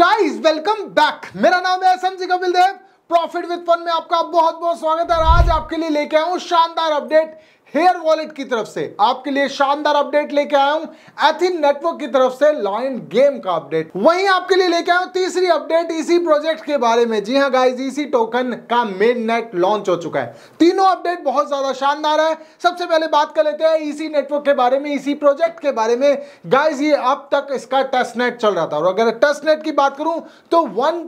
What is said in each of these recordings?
guys welcome back मेरा नाम है समझी Kapil Dev profit with fun में आपका बहुत बहुत स्वागत है और आज आपके लिए लेके आया हूँ शानदार अपडेट हेयर वॉलेट की तरफ से आपके लिए शानदार अपडेट लेके आया हूं एथिन नेटवर्क की तरफ से लॉइन गेम का अपडेट वहीं आपके लिए लेके आया हूं तीसरी अपडेट इसी प्रोजेक्ट के बारे में जी हां गाइस इसी टोकन का मेन नेट लॉन्च हो चुका है तीनों अपडेट बहुत ज्यादा शानदार है सबसे पहले बात कर लेते हैं इसी नेटवर्क के बारे में इसी प्रोजेक्ट के बारे में गाइज ये अब तक इसका टेस्ट नेट चल रहा था और अगर टेस्ट नेट की बात करूं तो वन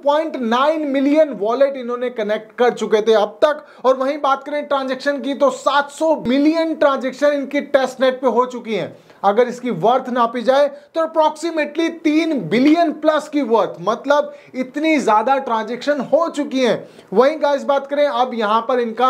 मिलियन वॉलेट इन्होंने कनेक्ट कर चुके थे अब तक और वहीं बात करें ट्रांजेक्शन की तो सात मिलियन मिलियन ट्रांजेक्शन इनकी टेस्ट नेट पे हो चुकी हैं अगर इसकी वर्थ नापी जाए तो अप्रोक्सीमेटली तीन बिलियन प्लस की वर्थ मतलब इतनी ज़्यादा ट्रांजेक्शन हो चुकी हैं वहीं का बात करें अब यहां पर इनका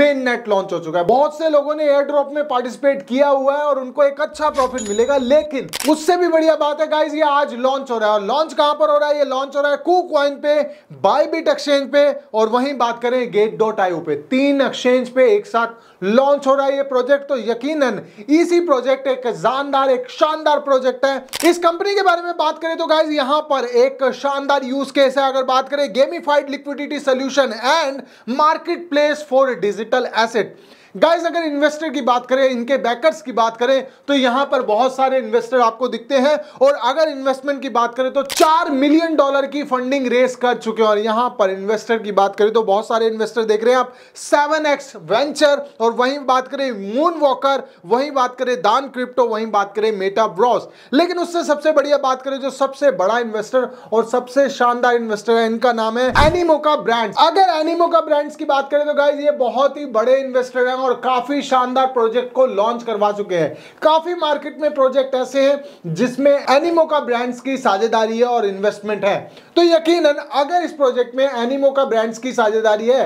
मेन नेट लॉन्च हो चुका है बहुत से लोगों ने एयर ड्रॉप में पार्टिसिपेट किया हुआ है और उनको एक अच्छा प्रॉफिट मिलेगा लेकिन उससे भी बढ़िया बात है गाइज ये आज लॉन्च हो रहा है और लॉन्च कहां पर हो रहा है ये लॉन्च हो रहा है कू क्वाइन पे बाईबिट एक्सचेंज पे और वहीं बात करें गेट डॉट आईओ पे तीन एक्सचेंज पे एक साथ लॉन्च हो रहा है ये प्रोजेक्ट तो यकीनन इसी प्रोजेक्ट एक शानदार एक शानदार प्रोजेक्ट है इस कंपनी के बारे में बात करें तो गाइज यहां पर एक शानदार यूज केस है अगर बात करें gamified liquidity solution and marketplace for digital asset guys अगर इन्वेस्टर की बात करें इनके बैकर्स की बात करें तो यहां पर बहुत सारे इन्वेस्टर आपको दिखते हैं और अगर इन्वेस्टमेंट की बात करें तो चार मिलियन डॉलर की फंडिंग रेस कर चुके हैं और यहां पर इन्वेस्टर की बात करें तो बहुत सारे इन्वेस्टर देख रहे हैं आप सेवन एक्स वेंचर और वहीं बात करें मून वॉकर वहीं बात करें दान क्रिप्टो वहीं बात करें मेटा ब्रॉस लेकिन उससे सबसे बढ़िया बात करें जो सबसे बड़ा इन्वेस्टर और सबसे शानदार इन्वेस्टर है इनका नाम है एनिमोका ब्रांड्स अगर एनिमोका ब्रांड्स की बात करें तो गाइज ये बहुत ही बड़े इन्वेस्टर है और काफ़ी शानदार प्रोजेक्ट को लॉन्च करवा चुके हैं काफ़ी मार्केट में प्रोजेक्ट ऐसे हैं जिसमें एनिमो का ब्रांड्स की साझेदारी है और इन्वेस्टमेंट है तो यकीन अगर इस प्रोजेक्ट में एनिमो का ब्रांड्स की साझेदारी है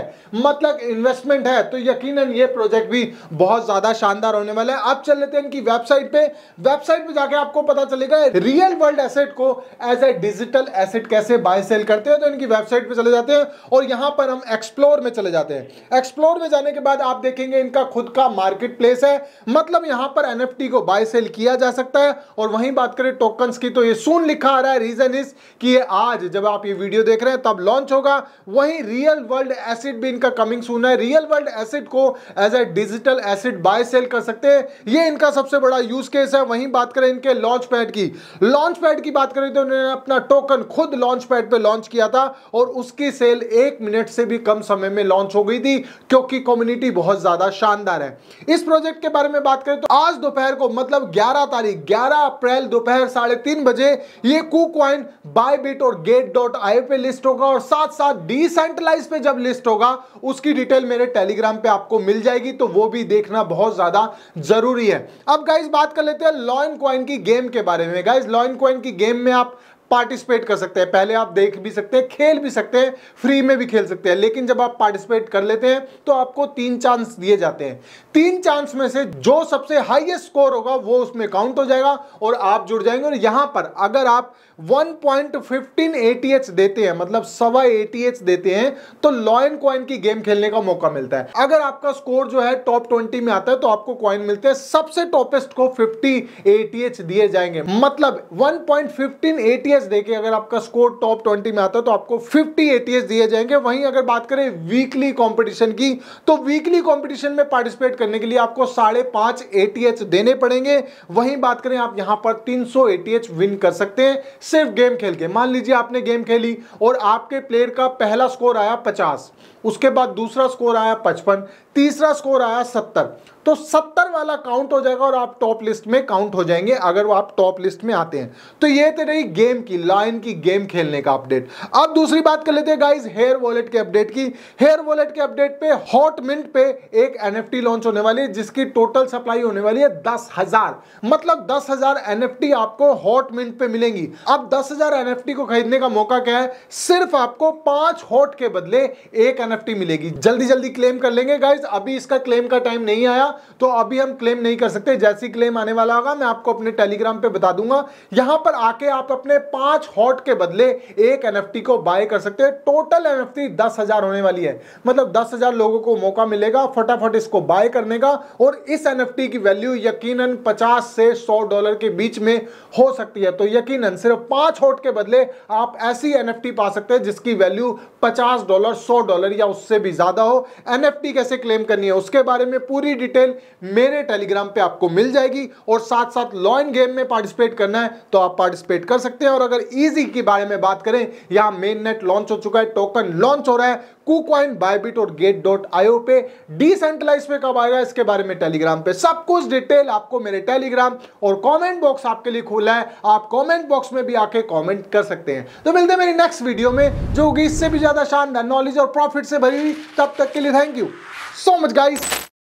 मतलब इन्वेस्टमेंट है तो यकीन ये प्रोजेक्ट भी बहुत ज़्यादा शानदार होने वाला है आप चल लेते हैं इनकी वेबसाइट पे वेबसाइट पे जाके आपको पता चलेगा रियल वर्ल्ड एसेट को एज ए डिजिटल एसेट कैसे बाय सेल करते हैं तो इनकी वेबसाइट पे चले जाते हैं और यहां पर हम एक्सप्लोर में चले जाते हैं एक्सप्लोर में जाने के बाद आप देखेंगे इनका खुद का मार्केट प्लेस है मतलब यहां पर एनएफटी को बाय सेल किया जा सकता है और वहीं बात करें टोकन की तो ये सुन लिखा आ रहा है रीजन इज कि ये आज जब आप ये वीडियो देख रहे हैं तब लॉन्च होगा वहीं रियल वर्ल्ड एसिड भी इनका कमिंग सुन है रियल वर्ल्ड एसिड को as a digital asset buy sell कर सकते हैं ये इनका सबसे बड़ा यूज केस है वहीं बात करें इनके लॉन्च पैड की लॉन्च पैड की बात करें तो इन्होंने अपना टोकन खुद लॉन्च पैड पर लॉन्च किया था और उसकी सेल एक मिनट से भी कम समय में लॉन्च हो गई थी क्योंकि कम्युनिटी बहुत ज्यादा शानदार है इस प्रोजेक्ट के बारे में बात करें तो आज दोपहर को मतलब 11 तारीख 11 अप्रैल दोपहर साढ़े तीन बजे ये कुकॉइन बायबिट और गेट डॉट आई पे लिस्ट होगा और साथ साथ डिसेंट्रलाइज पे जब लिस्ट होगा उसकी डिटेल मेरे टेलीग्राम पे आपको मिल जाएगी तो वो भी देखना बहुत ज्यादा जरूरी है अब गाइज बात कर लेते हैं लॉइन क्वाइन की गेम के बारे में गाइज लॉइन क्वाइन की गेम में आप पार्टिसिपेट कर सकते हैं पहले आप देख भी सकते हैं खेल भी सकते हैं फ्री में भी खेल सकते हैं लेकिन जब आप पार्टिसिपेट कर लेते हैं तो आपको तीन चांस दिए जाते हैं तीन चांस में से जो सबसे हाईएस्ट स्कोर होगा वो उसमें काउंट हो जाएगा और आप जुड़ जाएंगे और यहां पर अगर आप 1.15 एटीएच देते हैं मतलब सवा एटीएच देते हैं तो लॉयन क्वाइन की गेम खेलने का मौका मिलता है अगर आपका स्कोर जो है टॉप ट्वेंटी में आता है तो आपको क्वाइन मिलते हैं सबसे टॉपेस्ट को फिफ्टी एटीएच दिए जाएंगे मतलब वन एटीएच एटीएस देके अगर आपका स्कोर टॉप ट्वेंटी में आता है तो आपको फिफ्टी एटीएस दिए जाएंगे वहीं अगर बात करें वीकली कॉम्पिटिशन की तो वीकली कॉम्पिटिशन में पार्टिसिपेट करने के लिए आपको साढ़े पांच एटीएच देने पड़ेंगे वहीं बात करें आप यहां पर तीन सौ एटीएच विन कर सकते हैं सिर्फ गेम खेल के मान लीजिए आपने गेम खेली और आपके प्लेयर का पहला स्कोर आया पचास उसके बाद दूसरा स्कोर आया पचपन तीसरा स्कोर आया सत्तर तो सत्तर वाला काउंट हो जाएगा और आप टॉप लिस्ट में काउंट हो जाएंगे अगर वो आप टॉप लिस्ट में आते हैं तो ये तो रही गेम की लाइन की गेम खेलने का अपडेट अब दूसरी बात कर लेते हैं गाइज हेयर वॉलेट के अपडेट की हेयर वॉलेट के अपडेट पे हॉट मिंट पे एक एनएफटी लॉन्च होने वाली है जिसकी टोटल सप्लाई होने वाली है दस हजार मतलब दस हजार एनएफटी आपको हॉट मिंट पे मिलेंगी अब दस हजार एनएफटी को खरीदने का मौका क्या है सिर्फ आपको पांच हॉट के बदले एक एनएफटी मिलेगी जल्दी जल्दी क्लेम कर लेंगे गाइज अभी इसका क्लेम का टाइम नहीं आया तो अभी हम क्लेम नहीं कर सकते जैसी क्लेम आने वाला होगा मैं आपको अपने टेलीग्राम पे बता दूंगा यहां पर आके आप अपने पांच हॉट के बदले एक एनएफटी को बाय कर सकते हैं टोटल एनएफटी दस हजार होने वाली है मतलब दस हजार लोगों को मौका मिलेगा फटाफट इसको बाय करने का और इस एनएफटी की वैल्यू यकीनन पचास से सौ डॉलर के बीच में हो सकती है तो यकीनन सिर्फ पांच हॉट के बदले आप ऐसी एनएफटी पा सकते हैं जिसकी वैल्यू पचास डॉलर सौ डॉलर या उससे भी ज्यादा हो एनएफटी कैसे क्लेम करनी है उसके बारे में पूरी डिटेल मेरे टेलीग्राम पे आपको मिल जाएगी और साथ साथ लॉ एंड गेम में पार्टिसिपेट करना है तो आप पार्टिसिपेट कर सकते हैं और अगर ईजी के बारे में बात करें यहां मेन नेट लॉन्च हो चुका है टोकन लॉन्च हो रहा है कुकॉइन बायबिट और गेट डॉट आईओ पे डिसेंट्रलाइज पे कब आएगा इसके बारे में टेलीग्राम पे सब कुछ डिटेल आपको मेरे टेलीग्राम और कमेंट बॉक्स आपके लिए खुला है आप कमेंट बॉक्स में भी आके कमेंट कर सकते हैं तो मिलते हैं मेरी नेक्स्ट वीडियो में जो होगी इससे भी ज्यादा शानदार नॉलेज और प्रॉफिट से भरी हुई तब तक के लिए thank you so much guys